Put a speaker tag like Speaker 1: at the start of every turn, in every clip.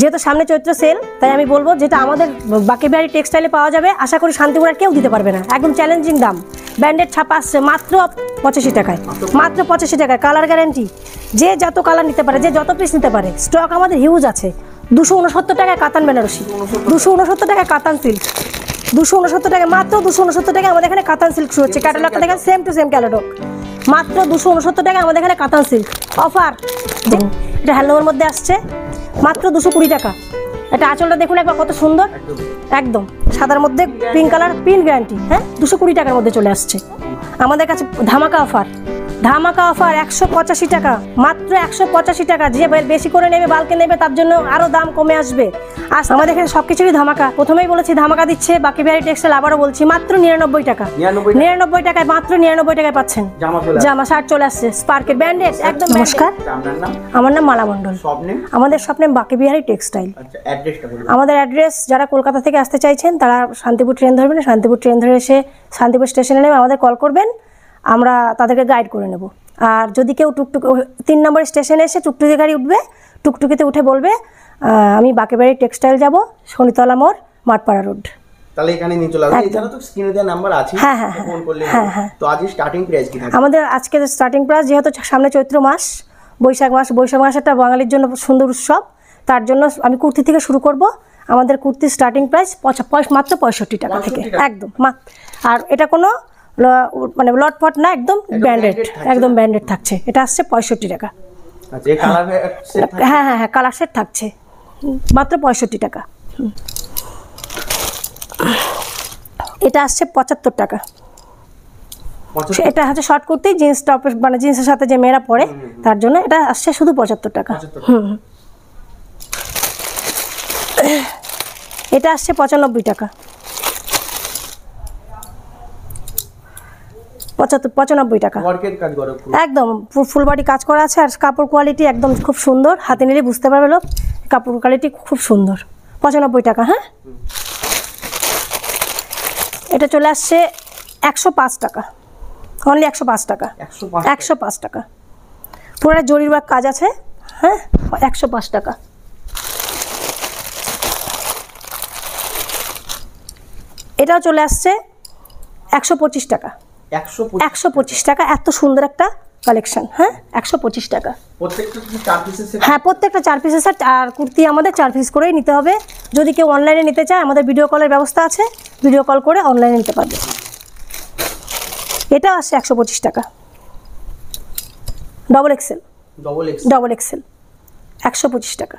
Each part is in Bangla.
Speaker 1: যেহেতু সামনে চৈত্র সেল তাই আমি বলবো যেটা আমাদের বাকি বিহারি টেক্সটাইলে পাওয়া যাবে আশা করি শান্তিপুর কেউ দিতে পারবে না একদম চ্যালেঞ্জিং দাম ব্র্যান্ডেড ছাপা আসছে মাত্র পঁচাশি টাকায় মাত্র পঁচাশি টাকায় কালার গ্যারেন্টি যে যত কালার নিতে পারে যে যত পিস নিতে পারে স্টক আমাদের হিউজ আছে দুশো উনসত্তর টাকায় কাতান বেনারসি দুশো উনসত্তর টাকায় কাতান সিল্ক দুশো উনসত্তর টাকায় মাত্র দুশো উনসত্তর টাকায় আমাদের এখানে কাতান সিল্ক শুরু হচ্ছে ক্যাটালগটা দেখেন সেম টু সেম ক্যাটালগ মাত্র দুশো উনসত্তর টাকায় আমাদের এখানে কাতান সিল্ক অফার এটা হ্যালোর মধ্যে আসছে মাত্র দুশো কুড়ি টাকা এটা আঁচলটা দেখুন একবার কত সুন্দর একদম সাদার মধ্যে পিঙ্ক কালার পিন গ্যারান্টি হ্যাঁ দুশো কুড়ি টাকার মধ্যে চলে আসছে আমাদের কাছে ধামাকা অফার ধামাকা অফার একশো পঁচাশি টাকা মাত্র একশো পঁচাশি টাকা যে বেশি করে নেবে বালকে নেবে তার জন্য আরও দাম কমে আসবে আর আমাদের এখানে সব কিছুরই ধামাকা প্রথমেই বলেছি ধামাকা দিচ্ছে বাকি ভ্যারি টেক্সটাইল আবারও বলছি মাত্র নিরানব্বই টাকা নিরানব্বই টাকায় মাত্র নিরানব্বই টাকায় পাচ্ছেন জামা শার্ট চলে আসছে স্পার্কের ব্যান্ডেড একদম নমস্কার আচ্ছা, আমার নাম মালা মণ্ডল আমাদের স্বপ্নে বাকি বিহারি আচ্ছা, টেক্সটাইল আমাদের অ্যাড্রেস যারা কলকাতা থেকে আসতে চাইছেন তারা শান্তিপুর ট্রেন ধরবেন শান্তিপুর ট্রেন ধরে এসে শান্তিপুর স্টেশনে নেমে আমাদের কল করবেন আমরা তাদেরকে গাইড করে নেব আর যদি কেউ টুকটুক তিন নম্বর স্টেশনে এসে টুকটুকি গাড়ি উঠবে টুকটুকিতে উঠে বলবে আমি বাকেবাড়ি টেক্সটাইল যাব শনিতলা মোড় মাঠপাড়া হ্যাঁ, হ্যাঁ, হ্যাঁ, রোড আমাদের আজকে স্টার্টিং প্রাইস যেহেতু সামনে চৈত্র মাস বৈশাখ মাস বৈশাখ মাস একটা বাঙালির জন্য সুন্দর উৎসব তার জন্য আমি কুর্তি থেকে শুরু করব আমাদের কুর্তির স্টার্টিং প্রাইস মাত্র পঁয়ষট্টি টাকা থেকে একদম আর এটা কোনো মানে লটপট না একদম ব্যান্ডেড একদম ব্যান্ডেড থাকছে এটা আসছে পঁয়ষট্টি টাকা আচ্ছা, হ্যাঁ হ্যাঁ হ্যাঁ কালার সেট থাকছে মাত্র পঁয়ষট্টি টাকা এটা আসছে পঁচাত্তর টাকা এটা হচ্ছে শর্ট করতেই জিন্স টপ মানে জিন্সের সাথে যে মেয়েরা পরে তার জন্য এটা আসছে শুধু পঁচাত্তর টাকা হুম এটা আসছে পঁচানব্বই টাকা পঁচানব্বই টাকা একদম ফুলবাড়ি কাজ করা আছে আর কাপড় কোয়ালিটি একদম খুব সুন্দর হাতে নিলে বুঝতে পারবে কাপড় কোয়ালিটি খুব সুন্দর পঁচানব্বই টাকা হ্যাঁ এটা চলে আসছে একশো পাঁচ টাকা অনলি একশো পাঁচ টাকা একশো পাঁচ টাকা পুরো জরির বাগ কাজ আছে হ্যাঁ একশো পাঁচ টাকা এটাও চলে আসছে একশো পঁচিশ টাকা একশো পঁচিশ টাকা এত সুন্দর একটা কালেকশন হ্যাঁ একশো পঁচিশ টাকা হ্যাঁ প্রত্যেকটা চার পিসের স্যার আর কুর্তি আমাদের চার পিস করেই নিতে হবে যদি কেউ অনলাইনে নিতে চায় আমাদের ভিডিও কলের ব্যবস্থা আছে ভিডিও কল করে অনলাইনে নিতে পারবে এটা আসছে একশো পঁচিশ টাকা ডবল এক্সেল ডবল এক্সেল একশো পঁচিশ টাকা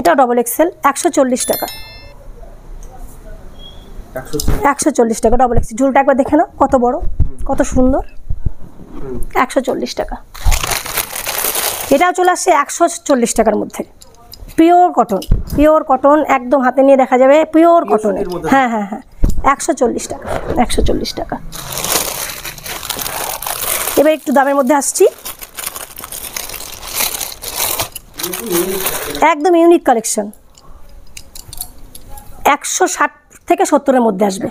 Speaker 1: এটা ডবল এক্সেল একশো টাকা একশো চল্লিশ টাকা ডবল এক্সেল ঝুলটা একবার দেখে নাও কত বড় কত সুন্দর একশো চল্লিশ টাকা এটাও চলে আসছে একশো চল্লিশ টাকার মধ্যে পিওর কটন পিওর কটন একদম হাতে নিয়ে দেখা যাবে পিওর কটন হ্যাঁ হ্যাঁ হ্যাঁ একশো চল্লিশ টাকা একশো চল্লিশ টাকা এবার একটু দামের মধ্যে আসছি একদম ইউনিক কালেকশন একশো ষাট থেকে সত্তরের মধ্যে আসবে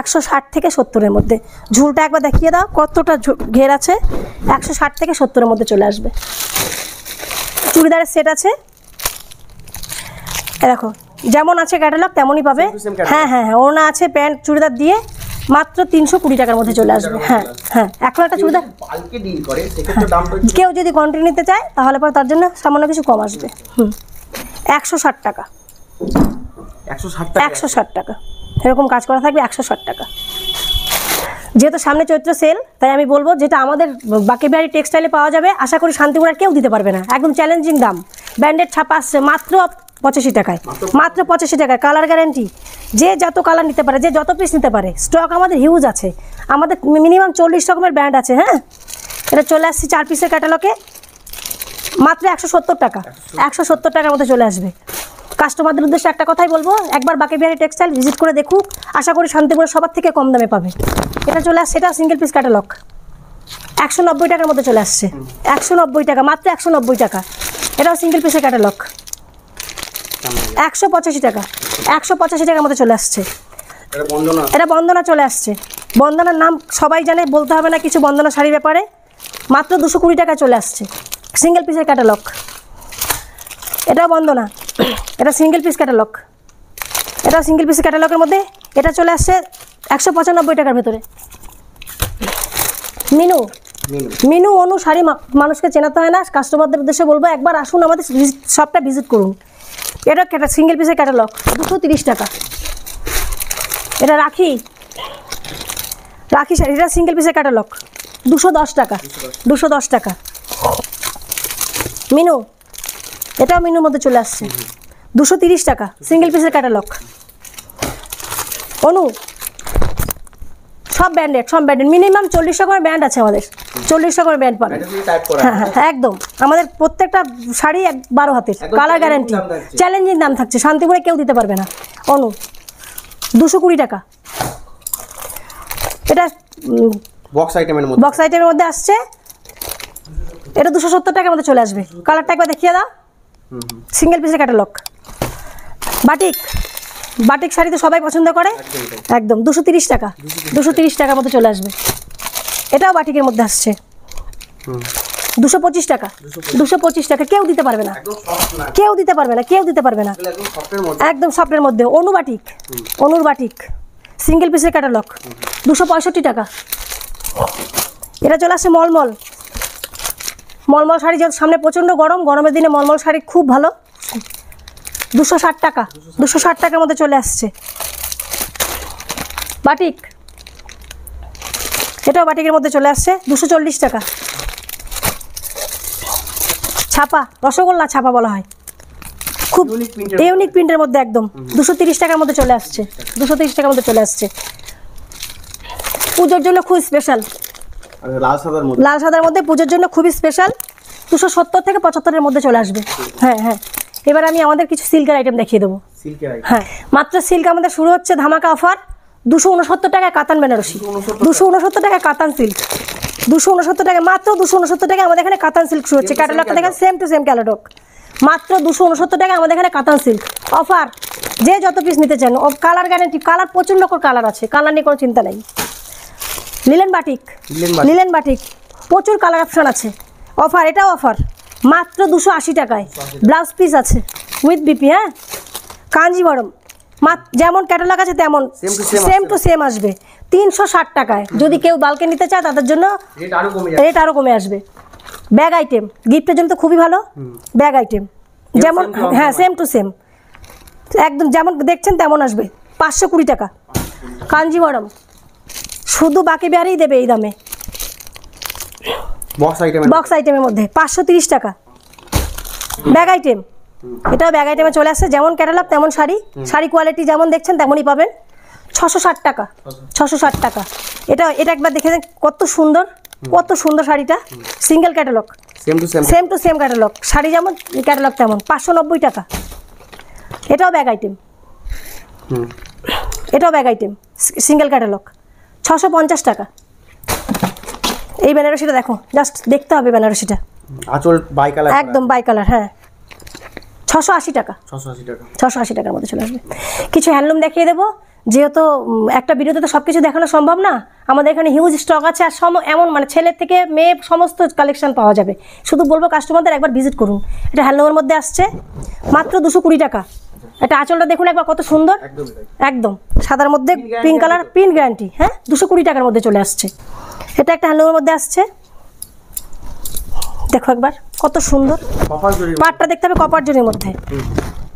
Speaker 1: একশো ষাট থেকে সত্তরের মধ্যে ঝুলটা একবার দেখিয়ে দাও কতটা ঘের আছে একশো ষাট থেকে সত্তরের মধ্যে চলে আসবে চুড়িদারের সেট আছে দেখো যেমন আছে ক্যাটালগ তেমনই পাবে হ্যাঁ হ্যাঁ হ্যাঁ ওনা আছে প্যান্ট চুড়িদার দিয়ে মাত্র তিনশো কুড়ি টাকার মধ্যে চলে আসবে হ্যাঁ হ্যাঁ এখন একটা চুড়িদার কেউ যদি কন্টিনিউ নিতে চায় তাহলে পরে তার জন্য সামান্য কিছু কম আসবে হুম একশো ষাট টাকা একশো ষাট টাকা এরকম কাজ করা থাকবে একশো ষাট টাকা যেহেতু সামনে চৈত্র সেল তাই আমি বলবো যেটা আমাদের বাঁকেবিহারি টেক্সটাইলে পাওয়া যাবে আশা করি শান্তিপুর আর কেউ দিতে পারবে না একদম চ্যালেঞ্জিং দাম ব্র্যান্ডেড ছাপা আসছে মাত্র পঁচাশি টাকায় মাত্র পঁচাশি টাকায় কালার গ্যারেন্টি যে যত কালার নিতে পারে যে যত পিস নিতে পারে স্টক আমাদের হিউজ আছে আমাদের মিনিমাম চল্লিশ রকমের ব্র্যান্ড আছে হ্যাঁ এটা চলে আসছি চার পিসের ক্যাটালগে মাত্র একশো সত্তর টাকা একশো সত্তর টাকার মধ্যে চলে আসবে কাস্টমারদের উদ্দেশ্যে একটা কথাই বলবো একবার বাকি বিহারি টেক্সটাইল ভিজিট করে দেখুক আশা করি শান্তিপুরে সবার থেকে কম দামে পাবে এটা চলে আসছে এটা সিঙ্গেল পিস ক্যাটালগ একশো নব্বই টাকার মধ্যে চলে আসছে একশো নব্বই টাকা মাত্র একশো নব্বই টাকা এটাও সিঙ্গেল পিসের ক্যাটালগ একশো পঁচাশি টাকা একশো পঁচাশি টাকার মধ্যে চলে আসছে এটা বন্দনা চলে আসছে বন্দনার নাম সবাই জানে বলতে হবে না কিছু বন্দনা শাড়ি ব্যাপারে মাত্র দুশো কুড়ি টাকা চলে আসছে সিঙ্গেল পিসের ক্যাটালগ এটা বন্দনা এটা সিঙ্গেল পিস ক্যাটালগ এটা সিঙ্গেল পিস ক্যাটালগের মধ্যে এটা চলে আসছে একশো পঁচানব্বই টাকার ভেতরে মিনু মিনু অনু শাড়ি মানুষকে চেনাতে হয় না কাস্টমারদের উদ্দেশ্যে বলবো একবার আসুন আমাদের শপটা ভিজিট করুন এটা কেটা সিঙ্গেল পিসে ক্যাটালগ দুশো তিরিশ টাকা এটা রাখি রাখি স্যার এটা সিঙ্গেল পিসে ক্যাটালগ দুশো দশ টাকা দুশো দশ টাকা মিনু এটাও মিনুর মধ্যে চলে আসছে দুশো তিরিশ টাকা সিঙ্গেল পিসের ক্যাটালগ অনু সব ব্র্যান্ডেড সব ব্যান্ডের মিনিমাম চল্লিশ করে ব্র্যান্ড আছে আমাদের চল্লিশ টাকা ব্যান্ড পাবেন হ্যাঁ হ্যাঁ একদম আমাদের প্রত্যেকটা শাড়ি এক বারো হাতের কালার গ্যারান্টি চ্যালেঞ্জিং দাম থাকছে শান্তিপুরে কেউ দিতে পারবে না অনু দুশো কুড়ি টাকা এটা বক্স আইটেমের মধ্যে বক্স আইটেমের মধ্যে আসছে এটা দুশো সত্তর টাকার মধ্যে চলে আসবে কালারটা একবার দেখিয়ে দাও সিঙ্গেল পিসের ক্যাটালগ বাটিক বাটিক শাড়ি তো সবাই পছন্দ করে একদম দুশো তিরিশ টাকা দুশো তিরিশ টাকার মতো চলে আসবে এটাও বাটিকের মধ্যে আসছে দুশো পঁচিশ টাকা দুশো পঁচিশ টাকা কেউ দিতে পারবে না কেউ দিতে পারবে না কেউ দিতে পারবে না একদম সফটের মধ্যে অনুবাটিক অনুরবাটিক সিঙ্গেল পিসের ক্যাটালগ দুশো পঁয়ষট্টি টাকা এটা চলে আসছে মলমল মলমল শাড়ি যেহেতু সামনে প্রচণ্ড গরম গরমের দিনে মলমল শাড়ি খুব ভালো দুশো ষাট টাকা দুশো ষাট টাকার মধ্যে চলে আসছে বাটিক এটাও বাটিকের মধ্যে চলে আসছে দুশো চল্লিশ টাকা ছাপা রসগোল্লা ছাপা বলা হয় খুব ইউনিক প্রিন্টের মধ্যে একদম দুশো তিরিশ টাকার মধ্যে চলে আসছে দুশো তিরিশ টাকার মধ্যে চলে আসছে পুজোর জন্য খুব স্পেশাল লাল সাদার মধ্যে পুজোর জন্য খুবই স্পেশাল দুশো সত্তর থেকে পঁচাত্তরের মধ্যে চলে আসবে হ্যাঁ হ্যাঁ এবার আমি আমাদের কিছু সিল্কের আইটেম দেখিয়ে দেবো হ্যাঁ মাত্র সিল্ক আমাদের শুরু হচ্ছে ধামাকা অফার দুশো উনসত্তর টাকায় কাতান বেনারসি দুশো উনসত্তর টাকায় কাতান সিল্ক দুশো উনসত্তর টাকা মাত্র দুশো উনসত্তর টাকায় আমাদের এখানে কাতান সিল্ক শুরু হচ্ছে ক্যাটালগটা দেখেন সেম টু সেম ক্যাটালগ মাত্র দুশো উনসত্তর টাকায় আমাদের এখানে কাতান সিল্ক অফার যে যত পিস নিতে চান কালার গ্যারেন্টি কালার প্রচুর রকম কালার আছে কালার নিয়ে কোনো চিন্তা নেই লিলেন বাটিক লিলেন বাটিক প্রচুর কালার অপশন আছে অফার এটাও অফার মাত্র দুশো আশি টাকায় ব্লাউজ পিস আছে উইথ বিপি হ্যাঁ কাঞ্জিবরম যেমন ক্যাটালগ আছে তেমন সেম টু সেম আসবে তিনশো ষাট টাকায় যদি কেউ বালকে নিতে চায় তাদের জন্য রেট আরও কমে আসবে ব্যাগ আইটেম গিফটের জন্য তো খুবই ভালো ব্যাগ আইটেম যেমন হ্যাঁ সেম টু সেম একদম যেমন দেখছেন তেমন আসবে পাঁচশো কুড়ি টাকা কাঞ্জিবরম শুধু বাকি বেয়ারেই দেবে এই দামে বক্স আইটেমের বক্স আইটেমের মধ্যে 530 টাকা ব্যাগ আইটেম এটাও ব্যাগ আইটেমে চলে আসছে যেমন ক্যাটালগ তেমন শাড়ি শাড়ি কোয়ালিটি যেমন দেখছেন তেমনই পাবেন ছশো ষাট টাকা আচ্ছা। ছশো ষাট টাকা এটা এটা একবার দেখে কত সুন্দর কত সুন্দর শাড়িটা single catalogue same to same catalogue শাড়ি যেমন ক্যাটালগ তেমন পাঁচশো নব্বই টাকা এটাও ব্যাগ আইটেম এটাও ব্যাগ আইটেম সিঙ্গেল ক্যাটালগ ছশো পঞ্চাশ টাকা এই বেনারসিটা দেখো জাস্ট দেখতে হবে বেনারসিটা আচল বাই কালার একদম বাই কালার হ্যাঁ ছশো আশি টাকা ছশো আশি টাকা ছশো আশি টাকার মধ্যে চলে আসবে কিছু হ্যান্ডলুম দেখিয়ে দেবো যেহেতু একটা ভিডিওতে তো সব কিছু দেখানো সম্ভব না আমাদের এখানে হিউজ স্টক আছে আর সম এমন মানে ছেলের থেকে মেয়ে সমস্ত কালেকশন পাওয়া যাবে শুধু বলবো কাস্টমারদের একবার ভিজিট করুন এটা হ্যান্ডলুমের মধ্যে আসছে মাত্র দুশো কুড়ি টাকা এটা আঁচলটা দেখুন একবার কত সুন্দর একদম সাদার মধ্যে পিঙ্ক কালার পিন গ্যারান্টি হ্যাঁ দুশো কুড়ি টাকার মধ্যে চলে আসছে এটা একটা হ্যান্ডলুমের মধ্যে আসছে দেখো একবার কত সুন্দর পাটটা দেখতে হবে কপার জরির মধ্যে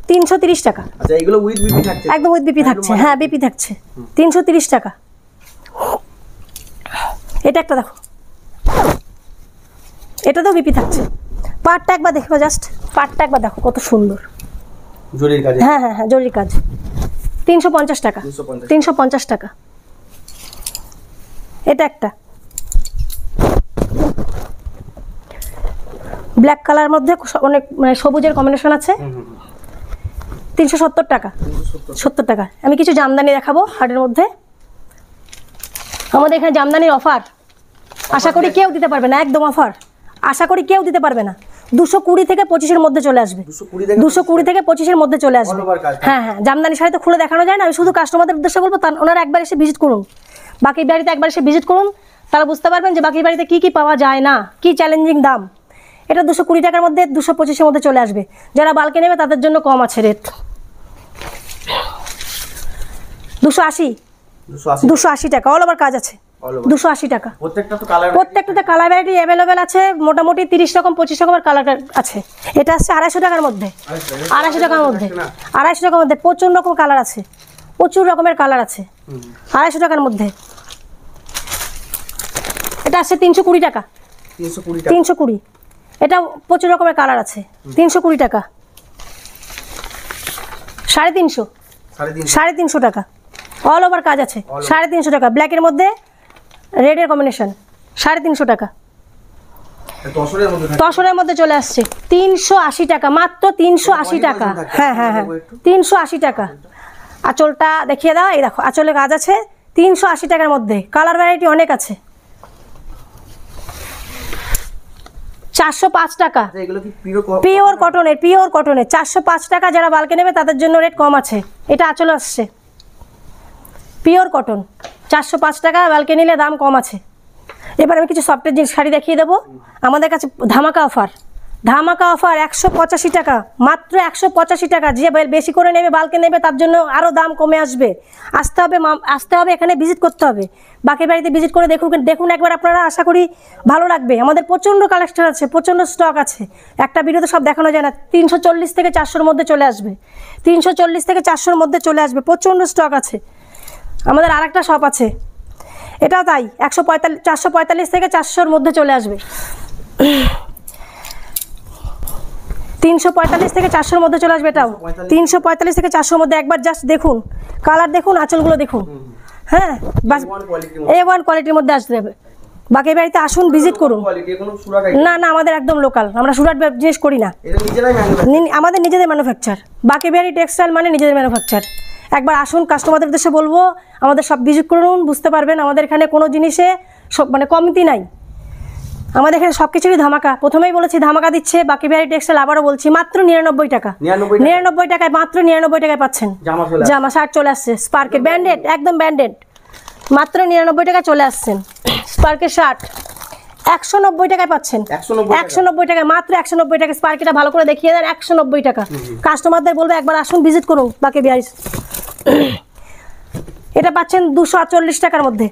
Speaker 1: তিনশো তিরিশ টাকা আচ্ছা, একদম উইথ বিপি থাকছে মানে- হ্যাঁ বিপি থাকছে তিনশো তিরিশ টাকা এটা একটা দেখো এটা তো বিপি থাকছে পাটটা একবার দেখো জাস্ট পাটটা একবার দেখো কত সুন্দর হ্যাঁ হ্যাঁ হ্যাঁ জরির কাজ তিনশো পঞ্চাশ টাকা তিনশো পঞ্চাশ টাকা এটা একটা ব্ল্যাক কালার মধ্যে অনেক মানে সবুজের কম্বিনেশন আছে তিনশো সত্তর টাকা সত্তর টাকা আমি কিছু জামদানি দেখাবো হাটের মধ্যে আমাদের এখানে জামদানির অফার আশা করি কেউ দিতে পারবে না একদম অফার আশা করি কেউ দিতে পারবে না দুশো কুড়ি থেকে পঁচিশের মধ্যে চলে আসবে দুশো কুড়ি থেকে পঁচিশের মধ্যে চলে আসবে হ্যাঁ হ্যাঁ জামদানি শাড়ি তো খুলে দেখানো যায় না আমি শুধু কাস্টমারদের উদ্দেশ্যে বলবো তার ওনারা একবার এসে ভিজিট করুন বাকি বাড়িতে একবার এসে ভিজিট করুন তারা বুঝতে পারবেন যে বাকি বাড়িতে কি কি পাওয়া যায় না কি চ্যালেঞ্জিং দাম এটা দুশো কুড়ি টাকার মধ্যে দুশো পঁচিশের মধ্যে চলে আসবে যারা বালকে নেবে তাদের জন্য কম আছে রেট দুশো আশি দুশো আশি টাকা অল ওভার কাজ আছে দুশো আশি টাকা প্রত্যেকটাতে কালার ভ্যারাইটি অ্যাভেলেবেল আছে মোটামুটি তিরিশ রকম পঁচিশ রকমের কালার আছে এটা আসছে আড়াইশো টাকার মধ্যে আড়াইশো টাকার মধ্যে আড়াইশো টাকার মধ্যে প্রচুর রকম কালার আছে প্রচুর রকমের কালার আছে আড়াইশো টাকার মধ্যে এটা আসছে তিনশো কুড়ি টাকা তিনশো কুড়ি তিনশো কুড়ি এটা প্রচুর রকমের কালার আছে তিনশো কুড়ি টাকা সাড়ে তিনশো সাড়ে তিনশো টাকা অল ওভার কাজ আছে সাড়ে তিনশো টাকা ব্ল্যাকের মধ্যে রেডের কম্বিনেশন সাড়ে তিনশো টাকা তসরের মধ্যে চলে আসছে তিনশো আশি টাকা মাত্র তিনশো আশি টাকা হ্যাঁ হ্যাঁ হ্যাঁ তিনশো আশি টাকা আঁচলটা দেখিয়ে দাও এই দেখো আঁচলে কাজ আছে তিনশো আশি টাকার মধ্যে কালার ভ্যারাইটি অনেক আছে চারশো পাঁচ টাকা পিওর কটনের পিওর কটনের চারশো পাঁচ টাকা যারা নেবে তাদের জন্য রেট কম আছে এটা আসছে পিওর কটন চারশো পাঁচ টাকা নিলে দাম কম আছে এবার আমি কিছু সফটের জিনিস শাড়ি দেখিয়ে দেবো আমাদের কাছে ধামাকা অফার ধামাকা অফার একশো পঁচাশি টাকা মাত্র একশো পঁচাশি টাকা যে বেশি করে নেবে বালকে নেবে তার জন্য আরও দাম কমে আসবে আসতে হবে আসতে হবে এখানে ভিজিট করতে হবে বাকি বাড়িতে ভিজিট করে দেখুন দেখুন একবার আপনারা আশা করি ভালো লাগবে আমাদের প্রচণ্ড কালেকশন আছে প্রচণ্ড স্টক আছে একটা ভিডিওতে সব দেখানো যায় না তিনশো চল্লিশ থেকে চারশোর মধ্যে চলে আসবে তিনশো চল্লিশ থেকে চারশোর মধ্যে চলে আসবে প্রচণ্ড স্টক আছে আমাদের আর একটা শপ আছে এটাও তাই একশো পঁয়তাল্লিশ চারশো পঁয়তাল্লিশ থেকে চারশোর মধ্যে চলে আসবে তিনশো থেকে চারশোর মধ্যে চলে আসবে এটাও তিনশো থেকে চারশোর মধ্যে একবার জাস্ট দেখুন কালার দেখুন আঁচলগুলো দেখুন হ্যাঁ বাস এ ওয়ান কোয়ালিটির মধ্যে আসবে হবে বাকি বাড়িতে আসুন ভিজিট করুন না না আমাদের একদম লোকাল আমরা সুরাট জিনিস করি না আমাদের নিজেদের ম্যানুফ্যাকচার বাকি বিহারি টেক্সটাইল মানে নিজেদের ম্যানুফ্যাকচার একবার আসুন কাস্টমারদের উদ্দেশ্যে বলবো আমাদের সব ভিজিট করুন বুঝতে পারবেন আমাদের এখানে কোনো জিনিসে সব মানে কমতি নাই আমাদের এখানে সবকিছুরই ধামাকা প্রথমেই বলেছি ধামাকা দিচ্ছে বাকি বিহারি টেক্সটাইল আবারও বলছি মাত্র নিরানব্বই টাকা নিরানব্বই টাকায় মাত্র নিরানব্বই টাকায় পাচ্ছেন জামা শার্ট চলে আসছে স্পার্কের ব্যান্ডেড একদম ব্যান্ডেড মাত্র নিরানব্বই টাকায় চলে আসছেন স্পার্কের শার্ট একশো নব্বই টাকায় পাচ্ছেন একশো নব্বই টাকায় মাত্র একশো নব্বই টাকা স্পার্কেটা ভালো করে দেখিয়ে দেন একশো নব্বই টাকা কাস্টমারদের বলবে একবার আসুন ভিজিট করুন বাকি বিহারি এটা পাচ্ছেন দুশো আটচল্লিশ টাকার মধ্যে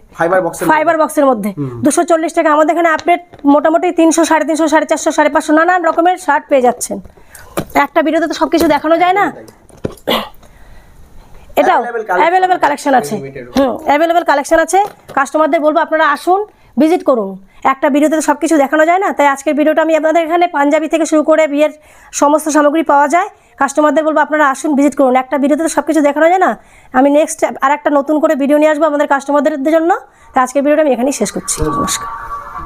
Speaker 1: ফাইবার বক্সের মধ্যে দুশো চল্লিশ টাকা আমাদের এখানে আপডেট মোটামুটি তিনশো সাড়ে তিনশো সাড়ে চারশো সাড়ে পাঁচশো নানান রকমের শার্ট পেয়ে যাচ্ছেন একটা ভিডিওতে তো সবকিছু দেখানো যায় না এটাও অ্যাভেলেবেল কালেকশন আছে হুম অ্যাভেলেবেল কালেকশন আছে কাস্টমারদের বলবো আপনারা আসুন ভিজিট করুন একটা ভিডিওতে তো সব কিছু দেখানো যায় না তাই আজকের ভিডিওটা আমি আপনাদের এখানে পাঞ্জাবি থেকে শুরু করে বিয়ের সমস্ত সামগ্রী পাওয়া যায় কাস্টমারদের বলবো আপনারা আসুন ভিজিট করুন একটা ভিডিওতে তো সব কিছু দেখানো যায় না আমি নেক্সট আর একটা নতুন করে ভিডিও নিয়ে আসবো আমাদের কাস্টমারদের জন্য তো আজকের ভিডিওটা আমি এখানেই শেষ করছি নমস্কার